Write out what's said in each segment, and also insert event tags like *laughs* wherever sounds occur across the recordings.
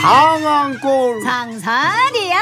상황골 상사이야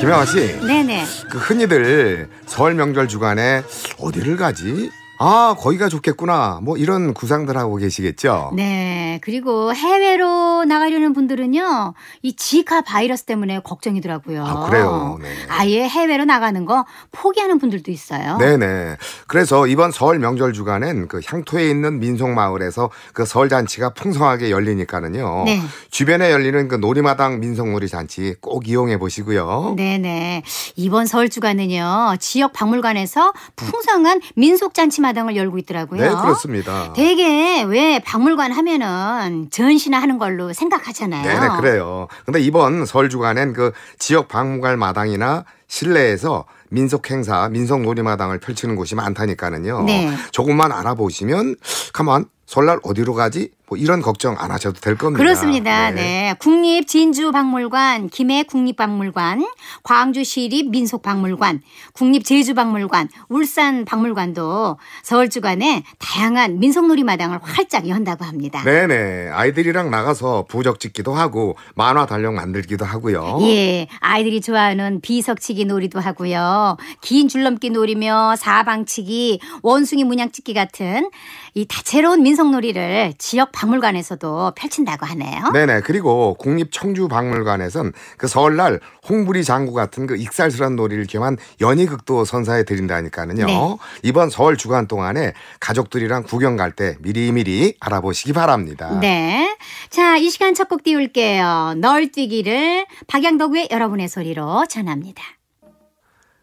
김영아 씨 네네 그 흔히들 설 명절 주간에 어디를 가지 아, 거기가 좋겠구나. 뭐 이런 구상들 하고 계시겠죠? 네. 그리고 해외로 나가려는 분들은요, 이 지카 바이러스 때문에 걱정이더라고요. 아, 그래요. 네. 아예 해외로 나가는 거 포기하는 분들도 있어요. 네네. 그래서 이번 설 명절 주간엔 그 향토에 있는 민속마을에서 그 설 잔치가 풍성하게 열리니까는요. 네. 주변에 열리는 그 놀이마당 민속놀이 잔치 꼭 이용해 보시고요. 네네. 이번 설 주간은요, 지역 박물관에서 풍성한 민속 잔치 마당을 열고 있더라고요. 네, 그렇습니다. 대개 왜 박물관 하면은 전시나 하는 걸로 생각하잖아요. 네, 네, 그래요. 근데 이번 설 주간엔 그 지역 박물관 마당이나 실내에서 민속 행사, 민속 놀이마당을 펼치는 곳이 많다니까는요. 네. 조금만 알아보시면 가만 설날 어디로 가지 뭐 이런 걱정 안 하셔도 될 겁니다. 그렇습니다. 네. 네. 국립 진주박물관, 김해 국립박물관, 광주시립 민속박물관, 국립제주박물관, 울산박물관도 서울 주간에 다양한 민속놀이마당을 활짝 연다고 합니다. 네네. 아이들이랑 나가서 부적 짓기도 하고 만화 달력 만들기도 하고요. 예. 아이들이 좋아하는 비석치기 놀이도 하고요. 긴 줄넘기 놀이며 사방치기, 원숭이 문양 찍기 같은 이 다채로운 민속놀이를 지역 박 박물관에서도 펼친다고 하네요. 네네. 그리고 국립청주박물관에선 그 설날 홍부리 장구 같은 그익살스러운 놀이를 겸한 연희극도 선사해 드린다니까는요. 네. 이번 설 주간 동안에 가족들이랑 구경 갈 때 미리미리 알아보시기 바랍니다. 네. 자, 이 시간 첫 곡 띄울게요. 널 뛰기를 박양덕의 여러분의 소리로 전합니다.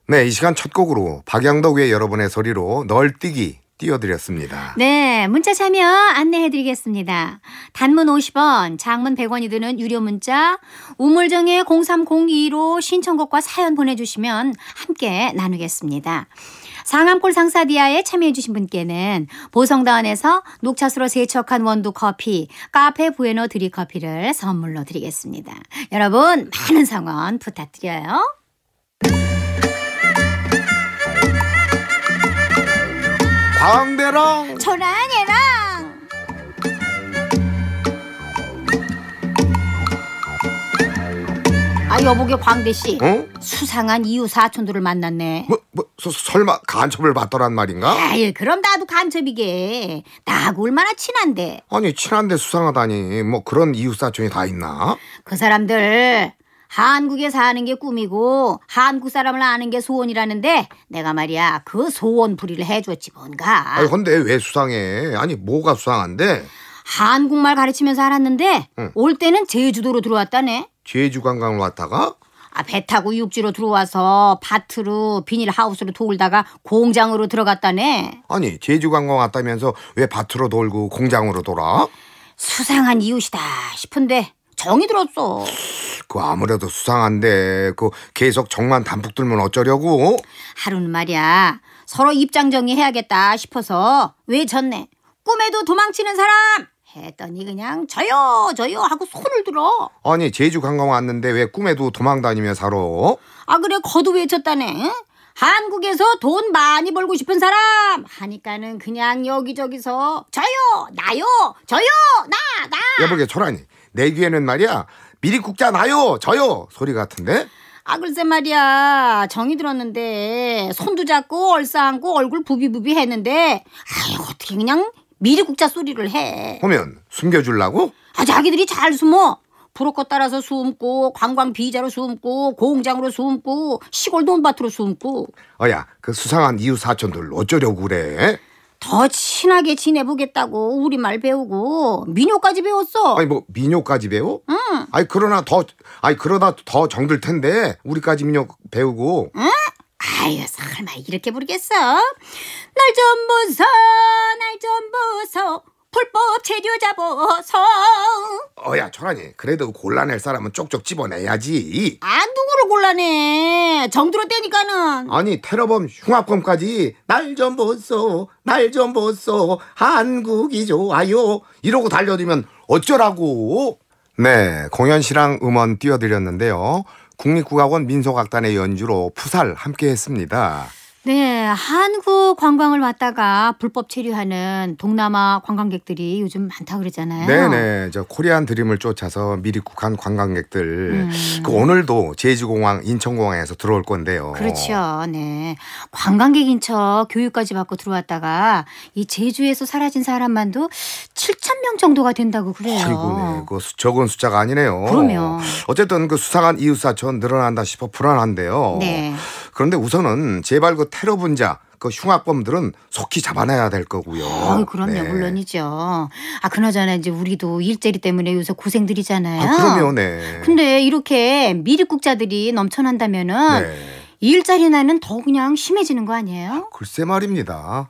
네, 이 시간 첫 곡으로 박양덕의 여러분의 소리로 널 뛰기 띄워드렸습니다. 네, 문자 참여 안내해드리겠습니다. 단문 50원, 장문 100원이 드는 유료 문자 우물정의 0302로 신청곡과 사연 보내주시면 함께 나누겠습니다. 상암골 상사디아에 참여해주신 분께는 보성다원에서 녹차수로 세척한 원두 커피, 카페 부에노 드립커피를 선물로 드리겠습니다. 여러분 많은 성원 부탁드려요. 광대랑 저랑 이랑아 여보게 광대 씨 응? 어? 수상한 이웃 사촌들을 만났네. 뭐, 뭐 서, 설마 간첩을 받더란 말인가? 아유 예, 그럼 나도 간첩이게. 나하고 얼마나 친한데. 아니 친한데 수상하다니 뭐 그런 이웃 사촌이 다 있나? 그 사람들 한국에 사는 게 꿈이고 한국 사람을 아는 게 소원이라는데 내가 말이야 그 소원 부리를 해줬지 뭔가. 아니, 근데 왜 수상해? 아니 뭐가 수상한데? 한국말 가르치면서 알았는데 응. 올 때는 제주도로 들어왔다네. 제주 관광을 왔다가? 아, 배 타고 육지로 들어와서 밭으로 비닐하우스로 돌다가 공장으로 들어갔다네. 아니 제주 관광 왔다면서 왜 밭으로 돌고 공장으로 돌아? 수상한 이웃이다 싶은데 정이 들었어. 그 아무래도 수상한데 그 계속 정만 단푹 들면 어쩌려고? 하루는 말이야 서로 입장 정리해야겠다 싶어서 왜 졌네. 꿈에도 도망치는 사람 했더니 그냥 저요 저요 하고 손을 들어. 아니 제주 관광 왔는데 왜 꿈에도 도망 다니며 살아? 아 그래 거두 외쳤다네. 한국에서 돈 많이 벌고 싶은 사람 하니까는 그냥 여기저기서 저요 나요 저요 나 나. 여보게 초라니 내 귀에는 말이야 미리 국자 나요 저요 소리 같은데 아 글쎄 말이야 정이 들었는데 손도 잡고 얼싸안고 얼굴 부비부비 했는데 아유 어떻게 그냥 미리 국자 소리를 해 보면 숨겨주려고? 아 자기들이 잘 숨어 브로커 따라서 숨고 관광 비자로 숨고 공장으로 숨고 시골 논밭으로 숨고 어야 그 수상한 이웃 사촌들 어쩌려고 그래 더 친하게 지내보겠다고 우리말 배우고 민요까지 배웠어. 아니 뭐 민요까지 배워? 응. 아니 그러나 더 아니 그러다 더 정들 텐데 우리까지 민요 배우고. 응? 아유 설마 이렇게 부르겠어? 날 좀 보소 날 좀 보소 불법 체류잡보서 어야 초라니 그래도 골라낼 사람은 쪽쪽 집어내야지. 아 누구를 골라내? 정도로 떼니까는. 아니 테러범 흉악범까지 날 좀 보소 날 좀 보소 한국이 좋아요 이러고 달려들면 어쩌라고. 네 공연 실황 음원 띄워드렸는데요. 국립국악원 민속악단의 연주로 푸살 함께했습니다. 네, 한국 관광을 왔다가 불법 체류하는 동남아 관광객들이 요즘 많다 그러잖아요. 네네, 네. 저 코리안 드림을 쫓아서 미국한 리 관광객들 음. 그 오늘도 제주공항 인천공항에서 들어올 건데요. 그렇죠, 네. 관광객인 척 교육까지 받고 들어왔다가 이 제주에서 사라진 사람만도 7천 명 정도가 된다고 그래요. 그리고 네, 그 수, 적은 숫자가 아니네요. 그럼요. 어쨌든 그 수상한 이웃사촌 늘어난다 싶어 불안한데요. 네. 그런데 우선은 제발 그 테러 분자 그 흉악범들은 속히 잡아내야 될 거고요. 어, 그럼요, 네. 물론이죠. 아 그나저나 이제 우리도 일자리 때문에 요새 고생들이잖아요. 아, 그럼요, 네. 근데 이렇게 미립국자들이 넘쳐난다면은 네. 일자리 나는 더 그냥 심해지는 거 아니에요? 아, 글쎄 말입니다.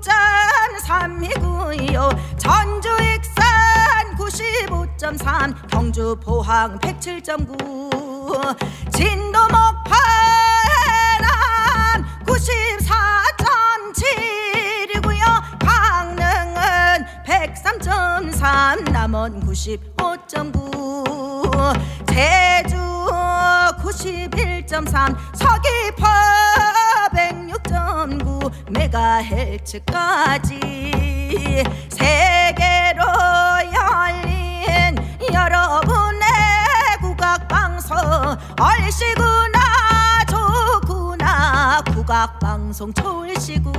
짠삼이구요 전주 익산 95.3 경주 포항 107.9 진도 목포 해남 구십사이고요 강릉은 103.3 남원 95.9 제주 91.3 서귀포 4구 메가헬츠까지 세계로 열린 여러분의 국악방송 얼씨구나 좋구나 국악방송 졸시구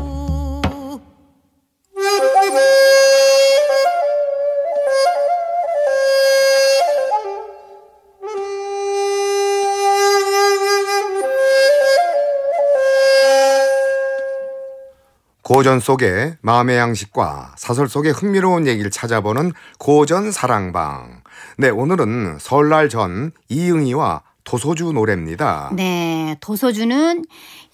고전 속의 마음의 양식과 사설 속의 흥미로운 얘기를 찾아보는 고전 사랑방. 네, 오늘은 설날 전 이응이와 도소주 노래입니다. 네, 도소주는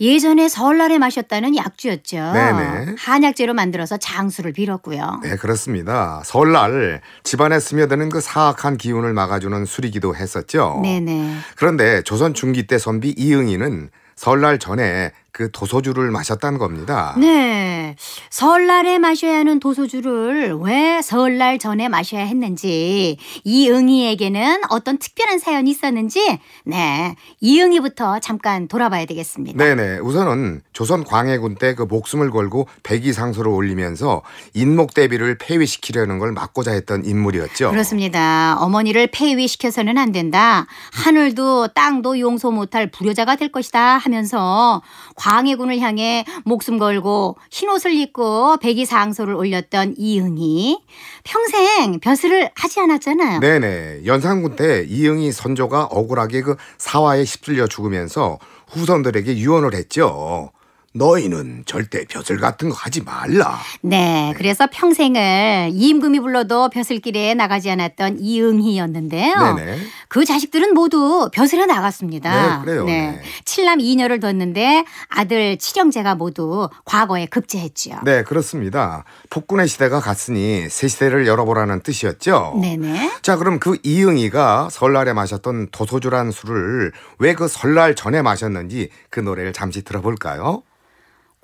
예전에 설날에 마셨다는 약주였죠. 네네. 한약재로 만들어서 장수를 빌었고요. 네, 그렇습니다. 설날 집안에 스며드는 그 사악한 기운을 막아주는 술이기도 했었죠. 네네. 그런데 조선 중기 때 선비 이응이는 설날 전에 그 도소주를 마셨다는 겁니다. 네. 설날에 마셔야 하는 도소주를 왜 설날 전에 마셔야 했는지 이응이에게는 어떤 특별한 사연이 있었는지 네. 이응이부터 잠깐 돌아봐야 되겠습니다. 네네. 우선은 조선 광해군 때 그 목숨을 걸고 백이상소를 올리면서 인목 대비를 폐위시키려는 걸 막고자 했던 인물이었죠. 그렇습니다. 어머니를 폐위시켜서는 안 된다. 하늘도 땅도 용서 못할 불효자가 될 것이다 하면서 광해군을 향해 목숨 걸고 흰옷을 입고 백이사항소를 올렸던 이응이 평생 벼슬을 하지 않았잖아요. 네네. 연산군 때 이응이 선조가 억울하게 그 사화에 휩쓸려 죽으면서 후손들에게 유언을 했죠. 너희는 절대 벼슬 같은 거 하지 말라. 네, 네, 그래서 평생을 이임금이 불러도 벼슬길에 나가지 않았던 이응희였는데요. 네네. 그 자식들은 모두 벼슬에 나갔습니다. 네, 그래요. 네. 네. 칠남 이녀를 뒀는데 아들 칠형제가 모두 과거에 급제했지 네, 그렇습니다. 폭군의 시대가 갔으니 새 시대를 열어보라는 뜻이었죠. 네네. 자, 그럼 그 이응희가 설날에 마셨던 도소주란 술을 왜 그 설날 전에 마셨는지 그 노래를 잠시 들어볼까요?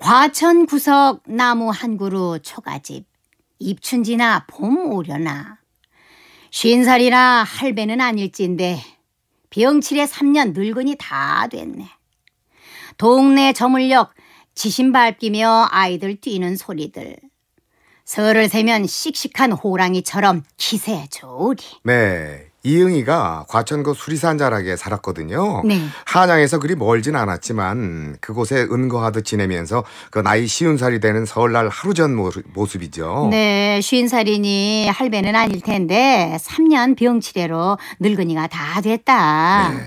과천 구석 나무 한 그루 초가집 입춘지나 봄 오려나 쉰살이라 할배는 아닐진데 병칠에 3년 늙은이 다 됐네. 동네 저물역 지신 밟기며 아이들 뛰는 소리들. 설을 세면 씩씩한 호랑이처럼 기세 좋으리. 네. 이응이가 과천구 수리산 자락에 살았거든요. 네. 한양에서 그리 멀진 않았지만 그곳에 은거하듯 지내면서 그 나이 쉬운 살이 되는 설날 하루 전 모습이죠. 네, 쉬운 살이니 할배는 아닐 텐데 3년 병치레로 늙은이가 다 됐다. 네.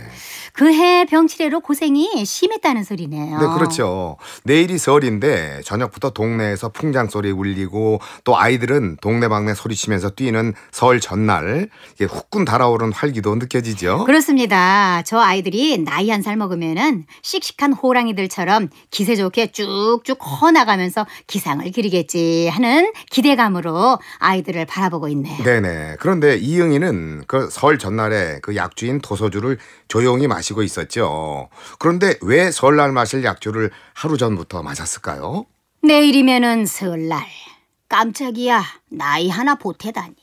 그해 병치레로 고생이 심했다는 소리네요. 네, 그렇죠. 내일이 설인데 저녁부터 동네에서 풍장 소리 울리고 또 아이들은 동네방네 소리치면서 뛰는 설 전날 이게 후끈 달아오른 활기도 느껴지죠. 그렇습니다. 저 아이들이 나이 한 살 먹으면은 씩씩한 호랑이들처럼 기세 좋게 쭉쭉 커 나가면서 기상을 기리겠지 하는 기대감으로 아이들을 바라보고 있네요. 네네. 그런데 이응이는 그 설 전날에 그 약주인 도서주를 조용히 마시고 있었죠. 그런데 왜 설날 마실 약주를 하루 전부터 마셨을까요? 내일이면은 설날. 깜짝이야. 나이 하나 보태다니.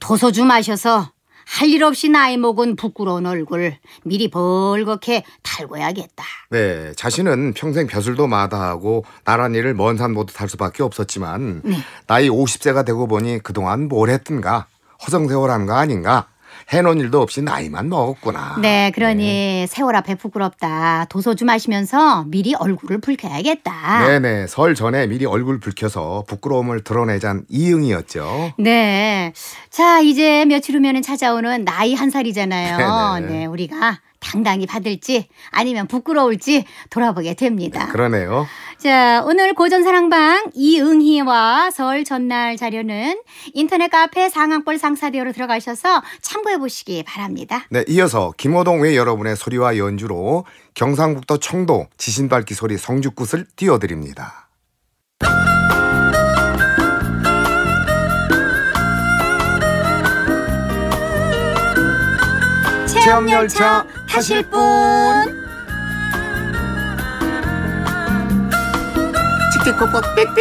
도서주 마셔서 할 일 없이 나이 먹은 부끄러운 얼굴 미리 벌겋게 달궈야겠다. 네, 자신은 평생 벼슬도 마다하고 나란 일을 먼산못두탈 수밖에 없었지만 네. 나이 50세가 되고 보니 그동안 뭘 했든가 허정세월한거 아닌가 해놓은 일도 없이 나이만 먹었구나. 네, 그러니 네. 세월 앞에 부끄럽다. 도서 좀 하시면서 미리 얼굴을 붉혀야겠다. 네네, 설 전에 미리 얼굴 붉혀서 부끄러움을 드러내잔 이응이었죠. 네, 자 이제 며칠 후면은 찾아오는 나이 한 살이잖아요. *laughs* 네네. 네, 우리가 당당히 받을지 아니면 부끄러울지 돌아보게 됩니다. 네, 그러네요. 자, 오늘 고전 사랑방 이응희와 설 전날 자료는 인터넷 카페 상황골 상사대로 들어가셔서 참고해 보시기 바랍니다. 네, 이어서 김호동 외 여러분의 소리와 연주로 경상북도 청도 지신밝기 소리 성주굿을 띄워드립니다. 체험 열차 타실 분 틱틱콕콕 삑삑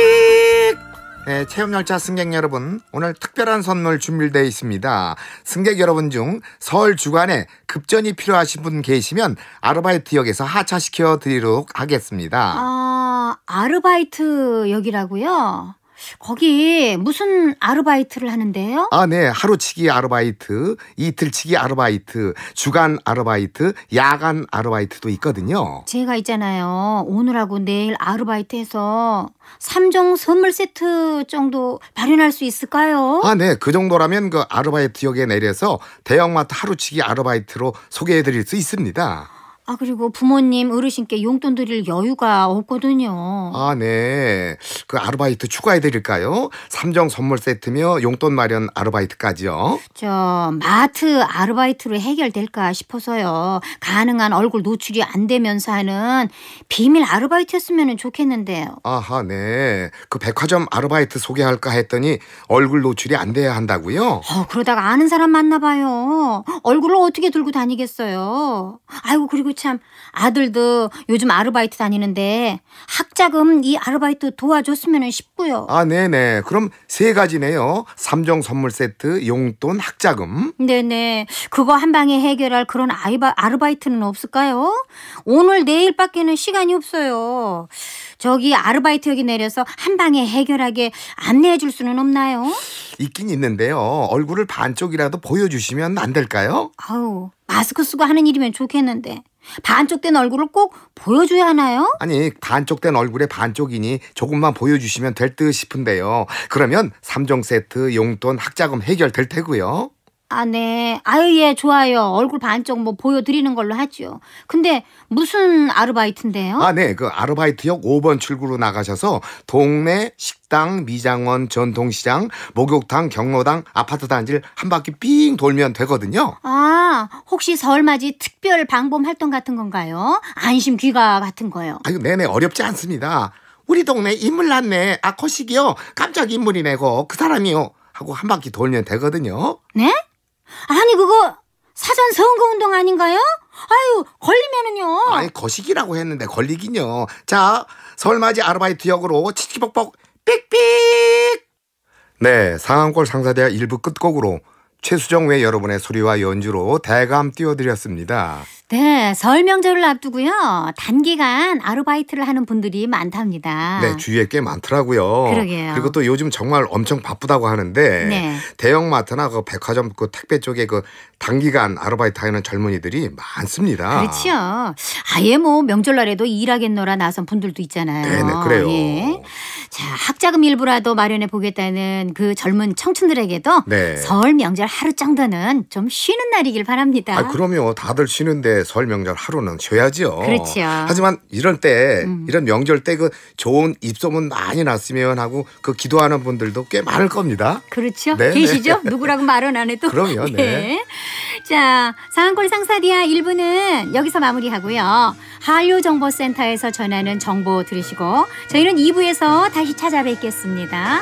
네, 체험열차 승객 여러분, 오늘 특별한 선물 준비되어 있습니다. 승객 여러분 중 서울 주간에 급전이 필요하신 분 계시면 아르바이트역에서 하차시켜 드리도록 하겠습니다. 아, 아르바이트역이라고요? 거기 무슨 아르바이트를 하는데요? 아, 네. 하루치기 아르바이트, 이틀치기 아르바이트, 주간 아르바이트, 야간 아르바이트도 있거든요. 제가 있잖아요. 오늘하고 내일 아르바이트 해서 3종 선물 세트 정도 발현할 수 있을까요? 아, 네. 그 정도라면 그 아르바이트 역에 내려서 대형마트 하루치기 아르바이트로 소개해 드릴 수 있습니다. 아, 그리고 부모님, 어르신께 용돈 드릴 여유가 없거든요. 아, 네. 그 아르바이트 추가해 드릴까요? 삼정 선물 세트며 용돈 마련 아르바이트까지요. 저 마트 아르바이트로 해결될까 싶어서요. 가능한 얼굴 노출이 안 되면서 하는 비밀 아르바이트였으면 좋겠는데요. 아하, 네. 그 백화점 아르바이트 소개할까 했더니 얼굴 노출이 안 돼야 한다고요? 어, 그러다가 아는 사람 만나 봐요. 얼굴을 어떻게 들고 다니겠어요? 아이고, 그리고 참 아들도 요즘 아르바이트 다니는데 학자금 이 아르바이트 도와줬으면 싶고요. 아 네네. 그럼 세 가지네요. 삼종 선물 세트, 용돈, 학자금. 네네. 그거 한 방에 해결할 그런 아이바, 아르바이트는 없을까요? 오늘 내일밖에는 시간이 없어요. 저기 아르바이트 여기 내려서 한 방에 해결하게 안내해 줄 수는 없나요? 있긴 있는데요. 얼굴을 반쪽이라도 보여주시면 안 될까요? 아우 마스크 쓰고 하는 일이면 좋겠는데 반쪽된 얼굴을 꼭 보여줘야 하나요? 아니 반쪽된 얼굴의 반쪽이니 조금만 보여주시면 될 듯 싶은데요. 그러면 3종 세트 용돈 학자금 해결될 테고요. 아, 네. 아유, 예, 좋아요. 얼굴 반쪽 뭐 보여드리는 걸로 하죠. 근데 무슨 아르바이트인데요? 아, 네. 그 아르바이트역 5번 출구로 나가셔서 동네 식당, 미장원, 전통시장, 목욕탕, 경로당, 아파트 단지를 한 바퀴 삥 돌면 되거든요. 아, 혹시 설맞이 특별 방범 활동 같은 건가요? 안심 귀가 같은 거요. 아유, 네네. 어렵지 않습니다. 우리 동네 인물 났네. 아, 거식이요. 깜짝 인물이네, 고. 그 사람이요. 하고 한 바퀴 돌면 되거든요. 네? 아니 그거 사전 선거운동 아닌가요? 아유 걸리면은요. 아니 거시기라고 했는데 걸리긴요. 자 설맞이 아르바이트 역으로 치치뻑뻑 삑삑. 네 상암골 상사대학 일부 끝곡으로 최수정 외 여러분의 소리와 연주로 대감 띄워드렸습니다. 네, 설 명절을 앞두고요. 단기간 아르바이트를 하는 분들이 많답니다. 네, 주위에 꽤 많더라고요. 그러게요. 그리고 또 요즘 정말 엄청 바쁘다고 하는데 네. 대형마트나 그 백화점 그 택배 쪽에 그 단기간 아르바이트 하는 젊은이들이 많습니다. 그렇죠. 아예 뭐 명절날에도 일하겠노라 나선 분들도 있잖아요. 네, 네, 그래요. 예. 자, 학자금 일부라도 마련해 보겠다는 그 젊은 청춘들에게도 네. 설 명절 하루 정도는 좀 쉬는 날이길 바랍니다. 아, 그럼요. 다들 쉬는데 이설 명절 하루는 쉬어야죠 그렇죠. 하지만 이럴 때 음. 이런 명절 때 그 좋은 입소문 많이 났으면 하고 그 기도하는 분들도 꽤 많을 겁니다. 그렇죠. 네, 네. 계시죠? 네. 누구라고 말은 안 해도. 그럼요. 네. 네. 자, 상한골 상사디아 1부는 여기서 마무리하고요. 한류정보센터에서 전하는 정보 들으시고 저희는 2부에서 다시 찾아뵙겠습니다.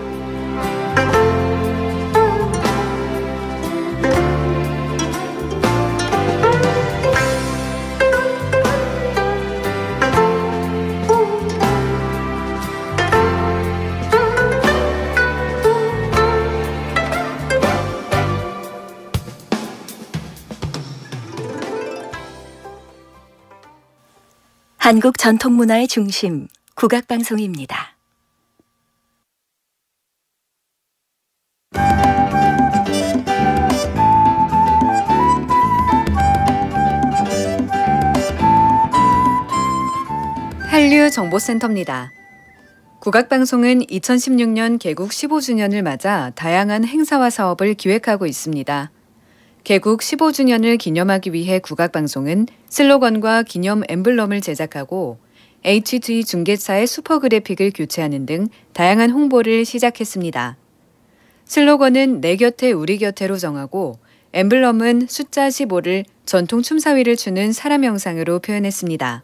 한국 전통문화의 중심, 국악방송입니다. 한류정보센터입니다. 국악방송은 2016년 개국 15주년을 맞아 다양한 행사와 사업을 기획하고 있습니다. 개국 15주년을 기념하기 위해 국악방송은 슬로건과 기념 엠블럼을 제작하고 H2 중계차의 슈퍼그래픽을 교체하는 등 다양한 홍보를 시작했습니다. 슬로건은 내 곁에 우리 곁에로 정하고 엠블럼은 숫자 15를 전통 춤사위를 추는 사람 영상으로 표현했습니다.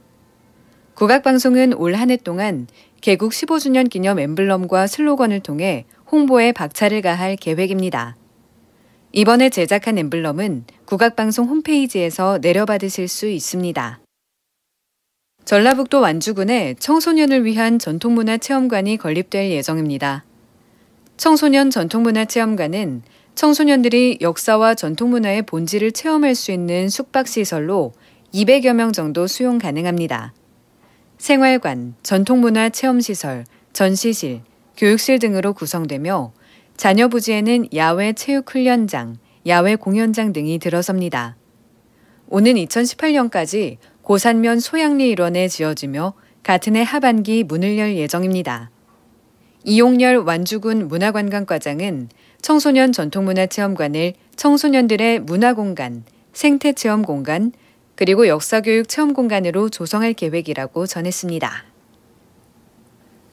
국악방송은 올 한 해 동안 개국 15주년 기념 엠블럼과 슬로건을 통해 홍보에 박차를 가할 계획입니다. 이번에 제작한 엠블럼은 국악방송 홈페이지에서 내려받으실 수 있습니다. 전라북도 완주군에 청소년을 위한 전통문화 체험관이 건립될 예정입니다. 청소년 전통문화 체험관은 청소년들이 역사와 전통문화의 본질을 체험할 수 있는 숙박시설로 200여 명 정도 수용 가능합니다. 생활관, 전통문화 체험시설, 전시실, 교육실 등으로 구성되며 자녀 부지에는 야외 체육 훈련장, 야외 공연장 등이 들어섭니다. 오는 2018년까지 고산면 소양리 일원에 지어지며 같은 해 하반기 문을 열 예정입니다. 이용열 완주군 문화관광과장은 청소년 전통문화체험관을 청소년들의 문화공간, 생태체험공간, 그리고 역사교육 체험공간으로 조성할 계획이라고 전했습니다.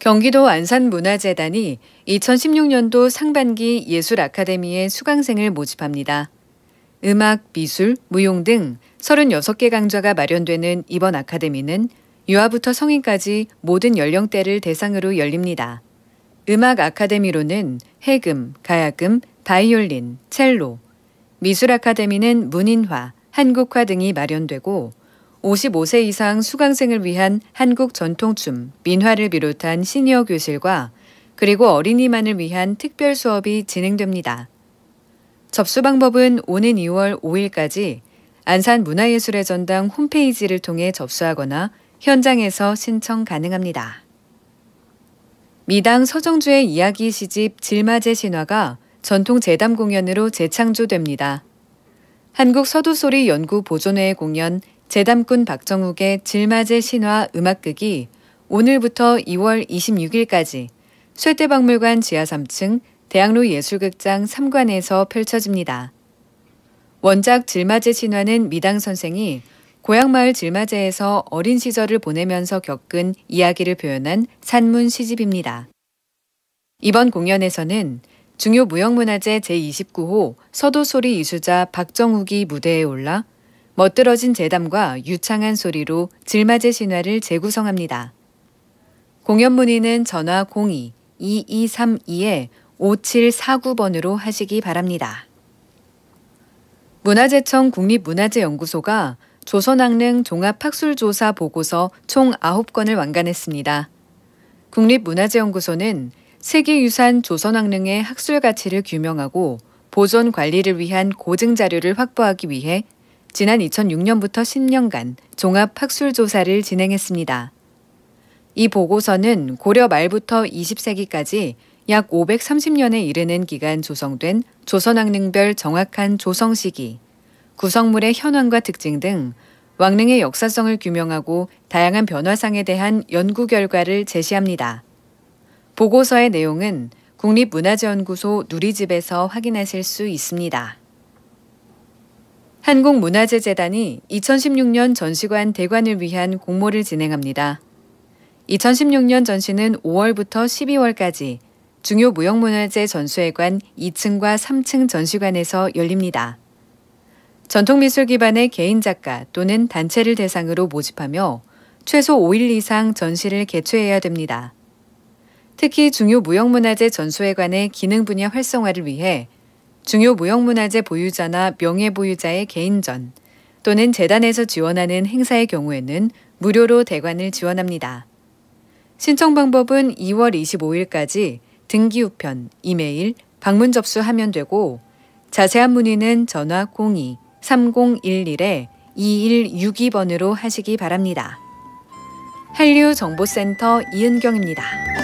경기도 안산문화재단이 2016년도 상반기 예술 아카데미에 수강생을 모집합니다. 음악, 미술, 무용 등 36개 강좌가 마련되는 이번 아카데미는 유아부터 성인까지 모든 연령대를 대상으로 열립니다. 음악 아카데미로는 해금, 가야금, 바이올린, 첼로, 미술 아카데미는 문인화, 한국화 등이 마련되고 55세 이상 수강생을 위한 한국 전통춤, 민화를 비롯한 시니어 교실과 그리고 어린이만을 위한 특별 수업이 진행됩니다. 접수 방법은 오는 2월 5일까지 안산 문화예술의 전당 홈페이지를 통해 접수하거나 현장에서 신청 가능합니다. 미당 서정주의 이야기 시집 질마제 신화가 전통 재담 공연으로 재창조됩니다. 한국 서두소리 연구 보존회의 공연 재담꾼 박정욱의 질맞을 신화 음악극이 오늘부터 2월 26일까지 쇠퇴박물관 지하 3층 대학로 예술극장 3관에서 펼쳐집니다. 원작 질맞의 신화는 미당 선생이 고향마을 질맞에에서 어린 시절을 보내면서 겪은 이야기를 표현한 산문 시집입니다. 이번 공연에서는 중요 무형문화재 제29호 서도소리 이수자 박정욱이 무대에 올라 멋들어진 재담과 유창한 소리로 질맞의 신화를 재구성합니다. 공연 문의는 전화 02-2232-5749번으로 하시기 바랍니다. 문화재청 국립문화재연구소가 조선학능 종합학술조사 보고서 총 9건을 완간했습니다. 국립문화재연구소는 세계유산 조선학능의 학술 가치를 규명하고 보존 관리를 위한 고증 자료를 확보하기 위해 지난 2006년부터 10년간 종합 학술 조사를 진행했습니다. 이 보고서는 고려 말부터 20세기까지 약 530년에 이르는 기간 조성된 조선왕릉별 정확한 조성 시기, 구성물의 현황과 특징 등 왕릉의 역사성을 규명하고 다양한 변화상에 대한 연구 결과를 제시합니다. 보고서의 내용은 국립문화재연구소 누리집에서 확인하실 수 있습니다. 한국문화재재단이 2016년 전시관 대관을 위한 공모를 진행합니다. 2016년 전시는 5월부터 12월까지 중요 무형문화재 전수회관 2층과 3층 전시관에서 열립니다. 전통미술 기반의 개인 작가 또는 단체를 대상으로 모집하며 최소 5일 이상 전시를 개최해야 됩니다. 특히 중요 무형문화재 전수회관의 기능 분야 활성화를 위해 중요 무형문화재 보유자나 명예보유자의 개인전 또는 재단에서 지원하는 행사의 경우에는 무료로 대관을 지원합니다. 신청 방법은 2월 25일까지 등기 우편, 이메일, 방문 접수 하면 되고 자세한 문의는 전화 02-3011-2162번으로 하시기 바랍니다. 한류정보센터 이은경입니다.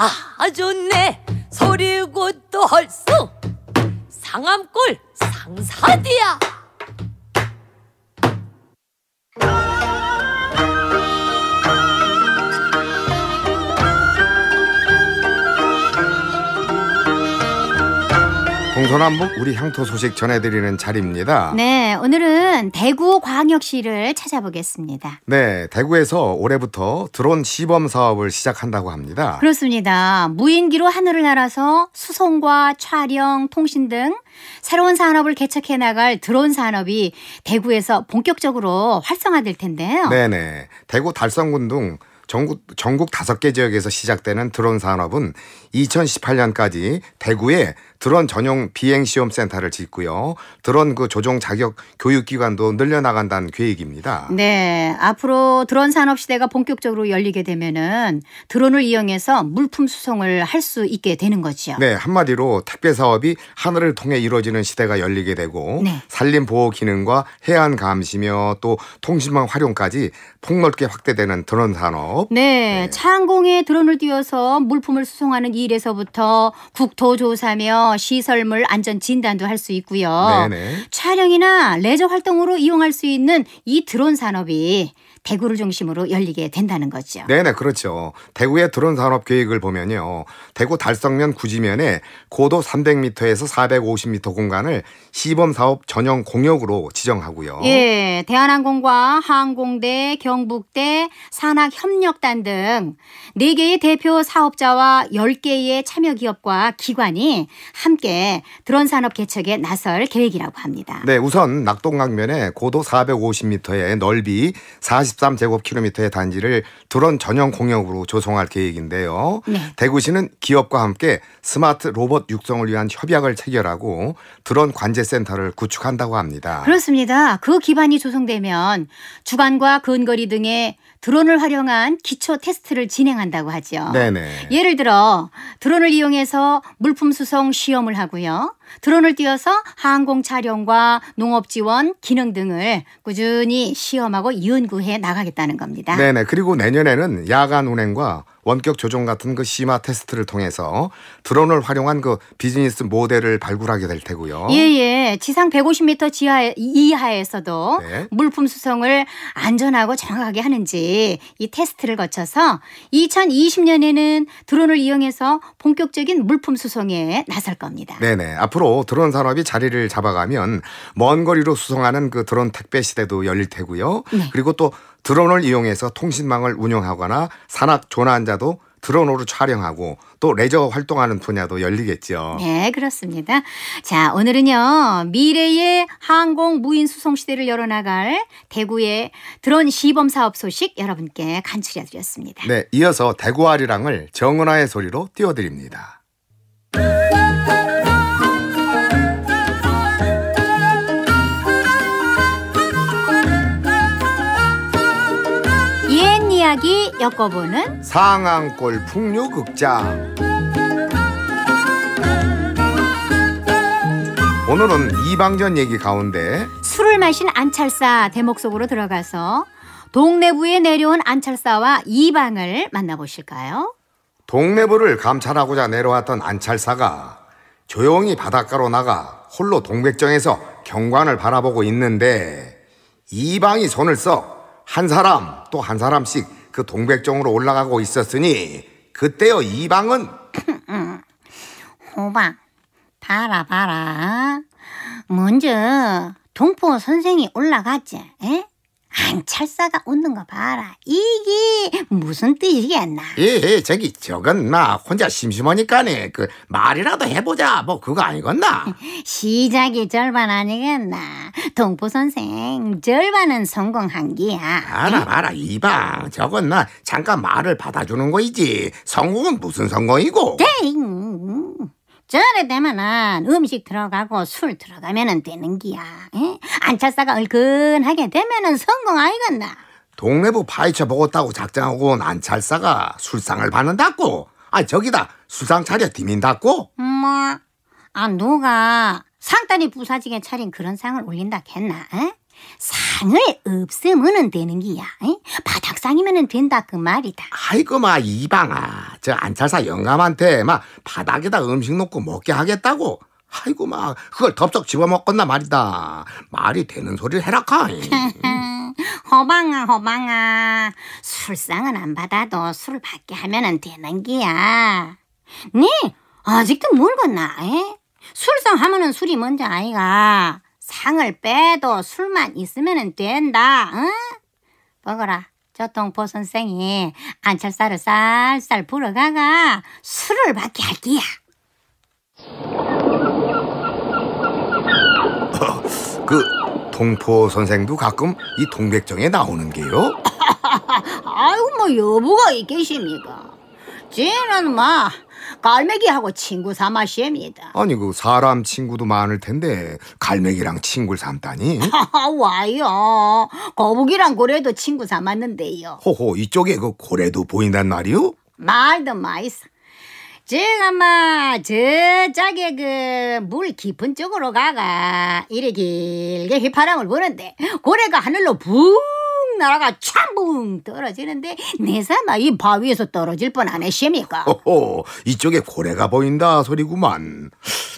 아 좋네 소리고 또 헐수 상암골 상사디야 동서남북 우리 향토 소식 전해드리는 자리입니다. 네, 오늘은 대구 광역시를 찾아보겠습니다. 네, 대구에서 올해부터 드론 시범 사업을 시작한다고 합니다. 그렇습니다. 무인기로 하늘을 날아서 수송과 촬영, 통신 등 새로운 산업을 개척해 나갈 드론 산업이 대구에서 본격적으로 활성화될 텐데요. 네네. 대구 달성군 등 전국, 전국 5개 지역에서 시작되는 드론 산업은 2018년까지 대구에 드론 전용 비행 시험 센터를 짓고요. 드론 그 조종 자격 교육 기관도 늘려나간다는 계획입니다. 네, 앞으로 드론 산업 시대가 본격적으로 열리게 되면은 드론을 이용해서 물품 수송을 할 수 있게 되는 거죠 네, 한마디로 택배 사업이 하늘을 통해 이루어지는 시대가 열리게 되고 네. 산림 보호 기능과 해안 감시며 또 통신망 활용까지 폭넓게 확대되는 드론 산업. 네, 네. 창공에 드론을 띄워서 물품을 수송하는 일에서부터 국토조사며 시설물 안전 진단도 할 수 있고요. 네네. 촬영이나 레저 활동으로 이용할 수 있는 이 드론 산업이 대구를 중심으로 열리게 된다는 거죠. 네네 그렇죠. 대구의 드론 산업 계획을 보면요. 대구 달성면 구지면에 고도 300m에서 450m 공간을 시범 사업 전용 공역으로 지정하고요. 예, 대한항공과 항공대, 경북대, 산학협력단 등 4개의 대표 사업자와 10개의 참여 기업과 기관이 함께 드론 산업 개척에 나설 계획이라고 합니다. 네, 우선 낙동강면에 고도 450m의 넓이 40 13제곱킬로미터의 단지를 드론 전용 공역으로 조성할 계획인데요. 네. 대구시는 기업과 함께 스마트 로봇 육성을 위한 협약을 체결하고 드론 관제센터를 구축한다고 합니다. 그렇습니다. 그 기반이 조성되면 주관과 근거리 등의 드론을 활용한 기초 테스트를 진행한다고 하죠. 네네. 예를 들어 드론을 이용해서 물품 수송 시험을 하고요. 드론을 띄워서 항공 촬영과 농업 지원 기능 등을 꾸준히 시험하고 연구해 나가겠다는 겁니다. 네네. 그리고 내년에는 야간 운행과 원격 조종 같은 그 심화 테스트를 통해서 드론을 활용한 그 비즈니스 모델을 발굴하게 될 테고요. 예예. 예. 지상 150m 지하 이하에서도 네. 물품 수송을 안전하고 정확하게 하는지 이 테스트를 거쳐서 2020년에는 드론을 이용해서 본격적인 물품 수송에 나설 겁니다. 네네. 앞으로 드론 산업이 자리를 잡아가면 먼 거리로 수송하는 그 드론 택배 시대도 열릴 테고요. 네. 그리고 또 드론을 이용해서 통신망을 운영하거나 산악 조난자도 드론으로 촬영하고 또 레저 활동하는 분야도 열리겠죠. 네, 그렇습니다. 자, 오늘은요. 미래의 항공 무인 수송 시대를 열어나갈 대구의 드론 시범 사업 소식 여러분께 간추려 드렸습니다. 네, 이어서 대구 아리랑을 정은하의 소리로 띄워 드립니다. 이야기 엮어보는 상암골 풍류극장 오늘은 이방전 얘기 가운데 술을 마신 안찰사 대목 속으로 들어가서 동래부에 내려온 안찰사와 이방을 만나보실까요? 동래부를 감찰하고자 내려왔던 안찰사가 조용히 바닷가로 나가 홀로 동백정에서 경관을 바라보고 있는데 이방이 손을 써 한 사람 또 한 사람씩 그동백정으로 올라가고 있었으니 그때요 이방은 *laughs* 호박 봐라 봐라 먼저 동포 선생이 올라갔지 에? 안철사가 웃는 거 봐라. 이게 무슨 뜻이겠나? 예, 예, 저기 저건 나 혼자 심심하니까네 그 말이라도 해보자 뭐 그거 아니겠나? *laughs* 시작이 절반 아니겠나? 동포 선생 절반은 성공한 기야. 알아 알아 이봐 저건 나 잠깐 말을 받아주는 거이지 성공은 무슨 성공이고? 땡. 음, 음. 저래 되면은 음식 들어가고 술 들어가면은 되는 기야. 안찰사가 얼큰하게 되면은 성공 아이건나. 동네부 파헤쳐 보겠다고 작정하고는 안찰사가 술상을 받는다고. 아 저기다 수상 차려 디민다고. 뭐, 아 누가 상단이 부사지게 차린 그런 상을 올린다 했나? 에? 상을 없애면은 되는 기야. 바닥상이면은 된다 그 말이다. 아이고 마 이방아. 저 안찰사 영감한테 막 바닥에다 음식 놓고 먹게 하겠다고. 아이고 막 그걸 덥석 집어먹었나 말이다. 말이 되는 소리를 해라 카이. *laughs* 방아 허방아. 술상은 안 받아도 술 받게 하면 되는 기야. 네 아직도 모르나 술상 하면 술이 먼저 아이가. 상을 빼도 술만 있으면 된다. 응? 먹어라. 저동포 선생이 안철사를 쌀쌀 불어가가 술을 받게 할기야그 *laughs* 동포 선생도 가끔 이 동백정에 나오는 게요? *laughs* 아이고 뭐 여부가 있겠습니까? 쟤는 뭐 갈매기하고 친구 삼아 셉니다. 아니 그 사람 친구도 많을 텐데 갈매기랑 친구를 삼다니? *laughs* 아, 와요. 거북이랑 고래도 친구 삼았는데요. 호호 이쪽에 그 고래도 보인단 말이오? 말도 마이사. 제가 저짝에 그 물 깊은 쪽으로 가가 이래 길게 휘파람을 부는데 고래가 하늘로 부 나라가 참붕 떨어지는데 내 삼아 이 바위에서 떨어질 뻔안했십니까 호호 이쪽에 고래가 보인다 소리구만.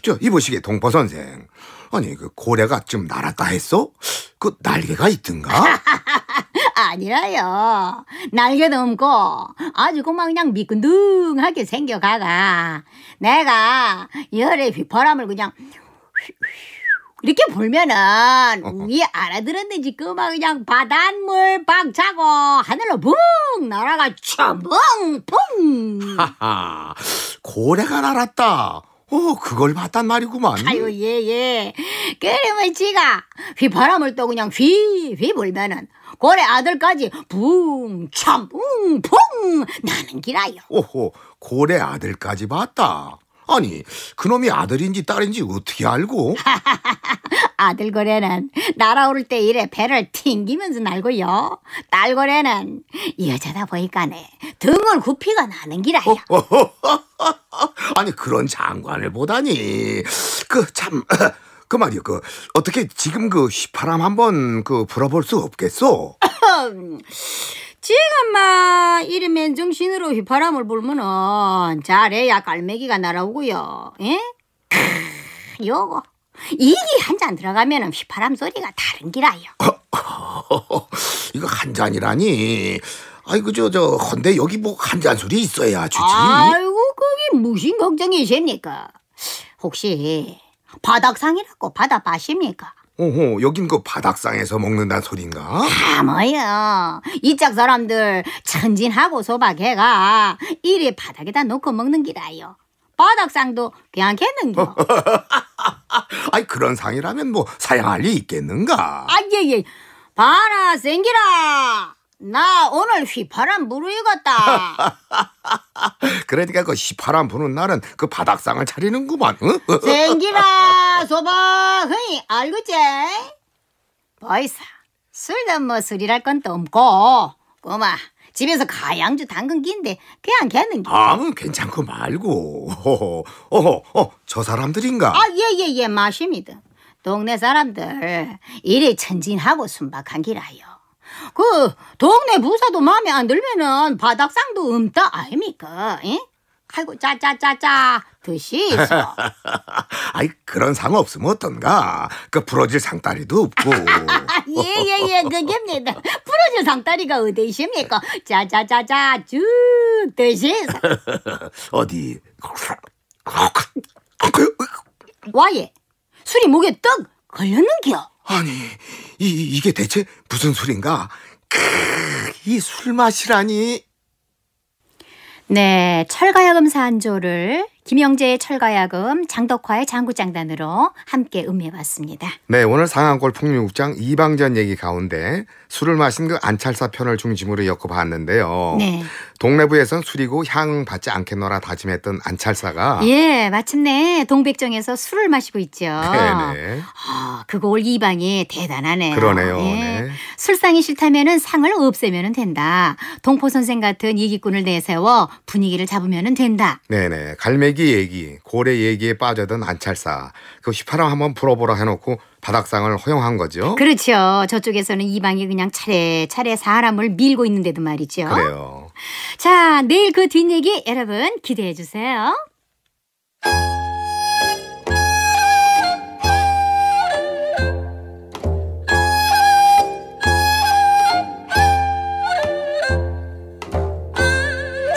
저 이보시게 동포 선생. 아니 그 고래가 좀 날았다 했어? 그 날개가 있든가 *laughs* 아니라요. 날개도 없고 아주 그만 그냥 미끈둥하게 생겨가가 내가 열에 휘파람을 그냥 휘휘 이렇게 보면은 우리 알아들었는지 그만 그냥 바닷물 방차고 하늘로 붕 날아가 촤붕붕 하하 고래가 날았다 어 그걸 봤단 말이구만 아유 예예 예. 그러면 지가 휘바람을 또 그냥 휘휘 불면은 고래 아들까지 붕 촤붕붕 나는 기라요 오호 고래 아들까지 봤다 아니 그놈이 아들인지 딸인지 어떻게 알고? *laughs* 아들 거래는 날아오를 때 이래 배를 튕기면서 날고요. 딸 거래는 여자다 보니까네 등을 굽히가 나는 기라요. 어, 어, 어, 아니 그런 장관을 보다니 그 참 *laughs* 그 말이요. 그 어떻게 지금 그 휘파람 한번 그 불어볼 수 없겠소? *laughs* 지금막 이러면 정신으로 휘파람을 불면은 잘해야 깔매기가 날아오고요. 예? 크, 요거. 이게 한 잔들어가면 휘파람 소리가 다른 기라요. *laughs* 이거 한 잔이라니. 아이고 저저 헌데 여기 뭐 한 잔 소리 있어야 주지. 아이고 그게 무슨 걱정이십니까? 혹시 바닥상이라고 받아봐십니까? 오호, 여긴 그 바닥상에서 먹는단 소린가? 아, 뭐여. 이짝 사람들 천진하고 소박해가 이리 바닥에다 놓고 먹는 기라요. 바닥상도 그냥 겠는겨 *laughs* 아이, 그런 상이라면 뭐 사양할 리 있겠는가? 아, 예, 예. 봐라, 생기라! 나 오늘 휘파람 부르이겠다. *laughs* 그러니까 그 휘파람 부는 날은 그 바닥상을 차리는구만. *laughs* 생기라 소바 흥이 알겠지? 보이사 술은 뭐 술이랄 건또 없고 꼬마 집에서 가양주 담근긴데 그냥 걔는 아무 괜찮고 말고 *laughs* 어저 어, 사람들인가? 아예 예예 예, 마십니다. 동네 사람들 이리 천진하고 순박한 길아요 그 동네 부사도 마음에 안 들면은 바닥상도 음따 아닙니까? 에? 예? 아이고 짜짜짜짜 드시 *laughs* 아이 그런 상 없으면 어떤가? 그 부러질 상다리도 없고. 예예예 *laughs* 예, 예, 그겁니다. 부러질 상다리가 어디 있습니까? 짜짜짜짜 쭉드시 *laughs* 어디? 와예 술이 목에 떡 걸렸는겨. 아니, 이, 이게 대체 무슨 술인가크이 술맛이라니. 네, 철가야금 사한조를 김영재의 철가야금, 장덕화의 장구장단으로 함께 음미해봤습니다. 네, 오늘 상암골 풍류국장 이방전 얘기 가운데 술을 마신 그 안찰사 편을 중심으로 엮어봤는데요. 네. 동래부에선 술이고 향 받지 않겠노라 다짐했던 안찰사가 예, 마침내 동백정에서 술을 마시고 있죠. 네네. 아, 그거 올 이방이 대단하네요. 그러네요. 예. 네. 술상이 싫다면은 상을 없애면 된다. 동포 선생 같은 이기꾼을 내세워 분위기를 잡으면 된다. 네네. 갈매기 얘기, 고래 얘기에 빠져든 안찰사. 그 휘파람 한번 불어보라 해놓고 바닥상을 허용한 거죠. 그렇죠. 저쪽에서는 이방이 그냥 차례차례 사람을 밀고 있는데도 말이죠. 그래요. 자, 내일 그 뒷얘기 여러분 기대해 주세요.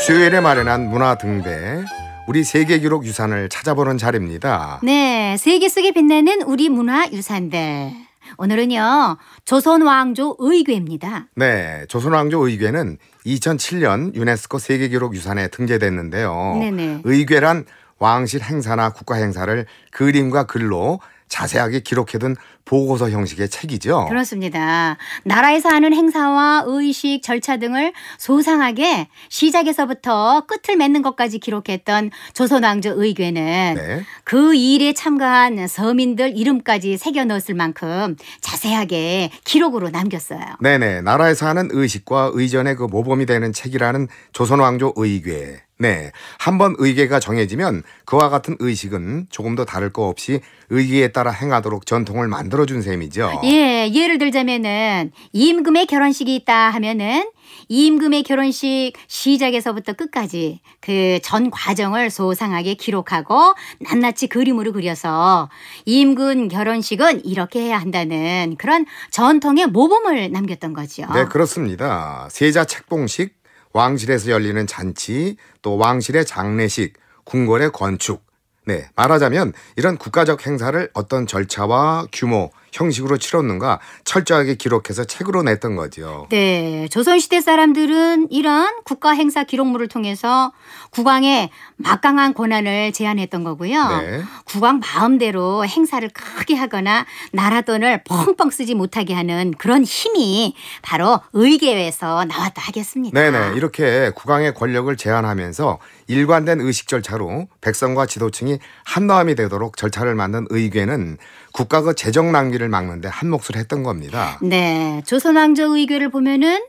수요일에 마련한 문화 등대 우리 세계 기록 유산을 찾아보는 자리입니다. 네, 세계 속에 빛나는 우리 문화 유산들. 오늘은요, 조선왕조 의궤입니다. 네, 조선왕조 의궤는 2007년 유네스코 세계기록 유산에 등재됐는데요. 네네. 의궤란 왕실 행사나 국가 행사를 그림과 글로 자세하게 기록해둔 보고서 형식의 책이죠. 그렇습니다. 나라에서 하는 행사와 의식, 절차 등을 소상하게 시작에서부터 끝을 맺는 것까지 기록했던 조선왕조 의궤는 네. 그 일에 참가한 서민들 이름까지 새겨 넣었을 만큼 자세하게 기록으로 남겼어요. 네네. 나라에서 하는 의식과 의전의 그 모범이 되는 책이라는 조선왕조 의궤. 네. 한 번 의계가 정해지면 그와 같은 의식은 조금 더 다를 거 없이 의기에 따라 행하도록 전통을 만들어준 셈이죠. 예, 예를 들자면은 임금의 결혼식이 있다 하면은 임금의 결혼식 시작에서부터 끝까지 그 전 과정을 소상하게 기록하고 낱낱이 그림으로 그려서 임금 결혼식은 이렇게 해야 한다는 그런 전통의 모범을 남겼던 거죠. 네, 그렇습니다. 세자 책봉식, 왕실에서 열리는 잔치, 또 왕실의 장례식, 궁궐의 건축. 네, 말하자면 이런 국가적 행사를 어떤 절차와 규모, 형식으로 치렀는가 철저하게 기록해서 책으로 냈던 거죠. 네. 조선시대 사람들은 이런 국가 행사 기록물을 통해서 국왕의 막강한 권한을 제안했던 거고요. 네. 국왕 마음대로 행사를 크게 하거나 나라 돈을 펑펑 쓰지 못하게 하는 그런 힘이 바로 의계에서 나왔다 하겠습니다. 네네. 네. 이렇게 국왕의 권력을 제한하면서 일관된 의식 절차로 백성과 지도층이 한마음이 되도록 절차를 만든 의궤는 국가가 재정 낭비를 막는데 한몫을 했던 겁니다. 네. 조선왕조 의궤를 보면은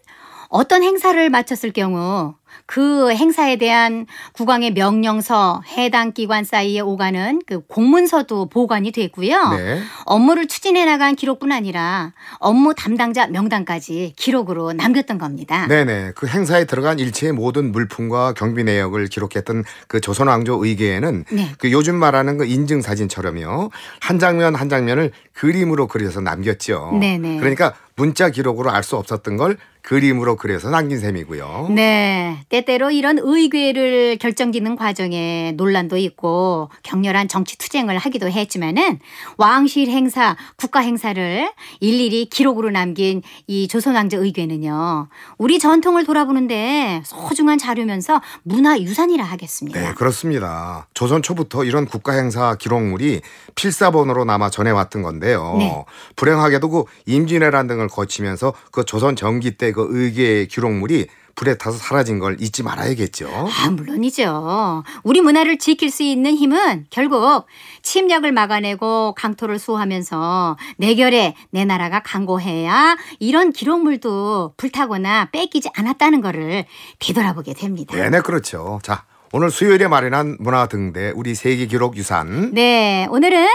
어떤 행사를 마쳤을 경우 그 행사에 대한 국왕의 명령서 해당 기관 사이에 오가는 그 공문서도 보관이 됐고요 네. 업무를 추진해 나간 기록뿐 아니라 업무 담당자 명단까지 기록으로 남겼던 겁니다. 네네. 그 행사에 들어간 일체의 모든 물품과 경비 내역을 기록했던 그 조선 왕조 의궤에는 네. 그 요즘 말하는 그 인증 사진처럼요. 한 장면 한 장면을 그림으로 그려서 남겼죠. 네네. 그러니까 문자 기록으로 알 수 없었던 걸 그림으로 그려서 남긴 셈이고요. 네. 때때로 이런 의궤를 결정짓는 과정에 논란도 있고 격렬한 정치 투쟁을 하기도 했지만은 왕실 행사, 국가 행사를 일일이 기록으로 남긴 이 조선왕조 의궤는요. 우리 전통을 돌아보는데 소중한 자료면서 문화 유산이라 하겠습니다. 네, 그렇습니다. 조선 초부터 이런 국가 행사 기록물이 필사본으로 남아 전해왔던 건데요. 네. 불행하게도 그 임진왜란 등을 거치면서 그 조선 전기때 그 의계 기록물이 불에 타서 사라진 걸 잊지 말아야겠죠. 아, 물론이죠. 우리 문화를 지킬 수 있는 힘은 결국 침략을 막아내고 강토를 수호하면서 내결에 내 나라가 강고해야 이런 기록물도 불타거나 뺏기지 않았다는 거를 되돌아보게 됩니다. 네네, 네, 그렇죠. 자, 오늘 수요일에 마련한 문화 등대 우리 세계 기록 유산. 네, 오늘은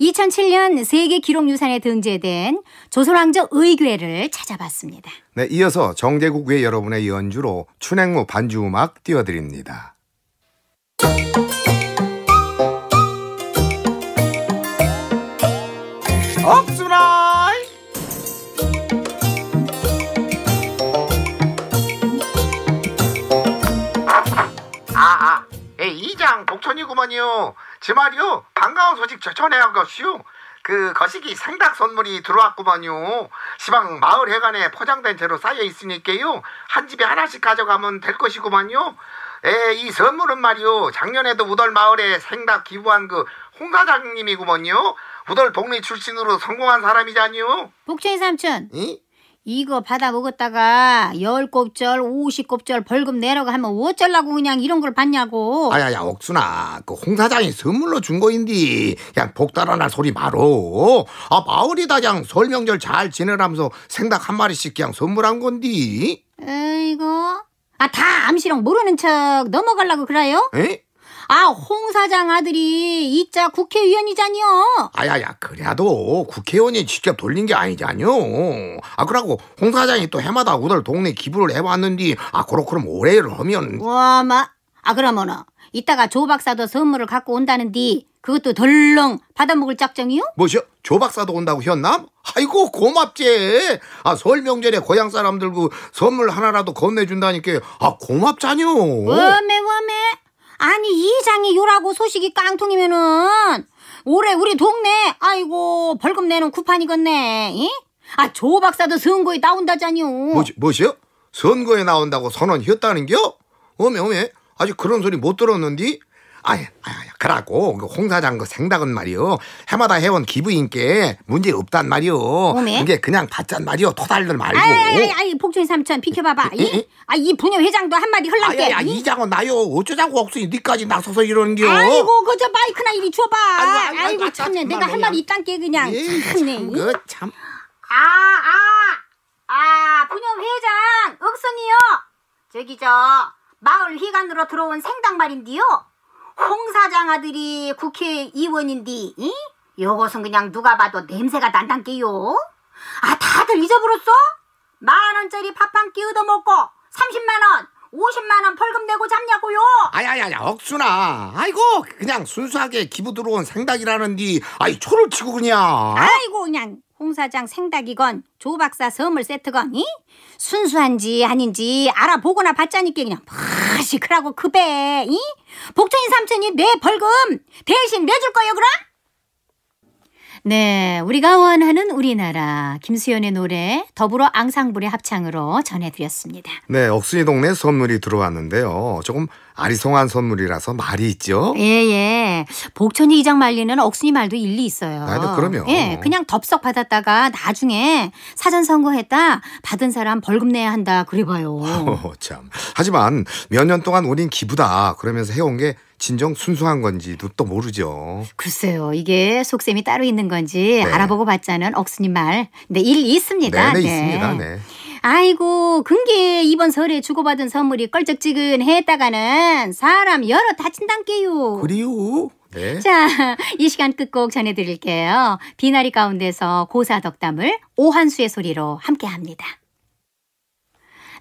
2007년 세계 기록 유산에 등재된 조선왕조 의궤를 찾아봤습니다. 네, 이어서 정재국 외 여러분의 연주로 춘행무 반주 음악 띄워드립니다. 없으나 시장 복천이구만요. 지 말이요. 반가운 소식 전해야 것이요. 그 거시기 생닭 선물이 들어왔구만요. 시방 마을 회관에 포장된 채로 쌓여 있으니까요. 한 집에 하나씩 가져가면 될 것이구만요. 에, 이 선물은 말이요. 작년에도 우덜 마을에 생닭 기부한 그 홍사장님이구먼요. 우덜 복리 출신으로 성공한 사람이잖요. 복천이 삼촌. 이? 이거 받아 먹었다가 열 곱절, 오십 곱절 벌금 내라고 하면 어쩌려고 그냥 이런 걸 받냐고. 아야야 억순아, 그홍 사장이 선물로 준 거인디 그냥 복달아날 소리 말어. 아 마을이다 그냥 설명절 잘 지내라면서 생닭 한 마리씩 그냥 선물한 건디. 에이 이거. 아 다 암시랑 모르는 척 넘어가려고 그래요? 에? 아, 홍 사장 아들이 이자 국회의원이잖요 아야야, 그래도 국회의원이 직접 돌린 게아니잖요 아, 그러고 홍 사장이 또 해마다 우들 동네 기부를 해왔는디 아, 그렇그럼 오해를 하면. 와, 마. 아, 그러면은 이따가 조 박사도 선물을 갖고 온다는디 그것도 덜렁 받아먹을 작정이요? 뭐죠? 조 박사도 온다고 현나 아이고 고맙지아설 명절에 고향 사람들 그 선물 하나라도 건네준다니까 아고맙자요 워메 워메. 아니 이장이 요라고 소식이 깡통이면은 올해 우리 동네 아이고 벌금 내는 구판이겠네. 이? 아조 박사도 선거에 나온다잖요. 뭐지 뭐시요? 선거에 나온다고 선언했다는겨? 어메 어메 아직 그런 소리 못 들었는디? 아예, 아야, 그라고 그 홍 사장 그 생닭은 말이요 해마다 해온 기부인께 문제 없단 말이요. 어 이게 그냥 받잔 말이요. 토달들 말고. 아이, 아복준 삼촌 비켜봐봐. 그, 그, 이, 아, 이 부녀 회장도 한마디 흘렀대. 아야, 이장은 나요. 어쩌자고 억수이 니까지 나서서 이러는겨. 아이고, 그저 마이크나 이리 줘봐. 아이고, 아이고, 아이고 참네. 내가 한마디 있단게 그냥. 예, 참네. 그, 참. 아, 아, 아, 부녀 회장 억순이요. 저기 저 마을 회관으로 들어온 생닭 말인데요. 홍 사장 아들이 국회의원인디 이? 요것은 그냥 누가 봐도 냄새가 난단께요. 아 다들 잊어버렸어? 만원짜리 밥 한끼우어먹고 30만원 50만원 벌금 내고 잡냐고요? 아야야야 억수나 아이고 그냥 순수하게 기부 들어온 생닭이라는디 아이 초를 치고 그냥 아이고 그냥 홍 사장 생닭이건 조 박사 선물 세트건이 순수한지 아닌지 알아보거나 봤자니께 그냥 퍼시크라고 급해 이? 복천이 삼촌이 내 벌금 대신 내줄 거예요 그럼? 네, 우리가 원하는 우리나라 김수현의 노래 더불어 앙상블의 합창으로 전해드렸습니다. 네, 억순이 동네 선물이 들어왔는데요. 조금 아리송한 선물이라서 말이 있죠. 예예. 예. 예. 복천이 이장 말리는 억순이 말도 일리 있어요. 아, 그럼요. 예, 그냥 덥석 받았다가 나중에 사전 선거했다 받은 사람 벌금 내야 한다 그래봐요. *laughs* 어, 참. 하지만 몇 년 동안 우린 기부다 그러면서 해온 게 진정 순수한 건지도 또 모르죠. 글쎄요. 이게 속셈이 따로 있는 건지 네. 알아보고 봤자는 억순이 말. 근데 일 있습니다. 네네, 네, 네, 있습니다. 네. 아이고 근게 이번 설에 주고받은 선물이 껄쩍지근했다가는 사람 여러 다친단께요. 그래요? 네. 자, 이 시간 끝곡 전해드릴게요. 비나리 가운데서 고사 덕담을 오한수의 소리로 함께합니다.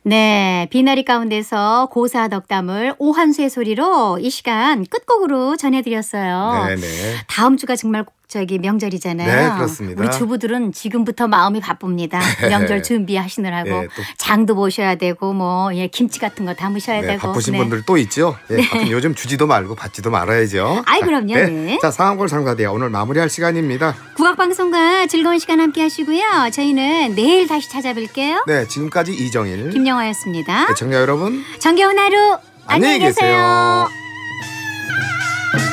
네, 비나리 가운데서 고사 덕담을 오한수의 소리로 이 시간 끝곡으로 전해드렸어요. 네네. 네. 다음 주가 정말 저기 명절이잖아요. 네, 그렇습니다. 우리 주부들은 지금부터 마음이 바쁩니다. 네. 명절 준비하시느라고 네, 장도 보셔야 되고 뭐 예, 김치 같은 거 담으셔야 네, 되고 바쁘신 네. 분들 또 있죠. 예, 네. 요즘 주지도 말고 받지도 말아야죠. 아이 그럼요. 네. 자 상황골 상사대 오늘 마무리할 시간입니다. 국악방송과 즐거운 시간 함께하시고요. 저희는 내일 다시 찾아뵐게요. 네 지금까지 이정일 김영화였습니다. 시청자 여러분 정겨운 하루 안녕히 계세요. 계세요.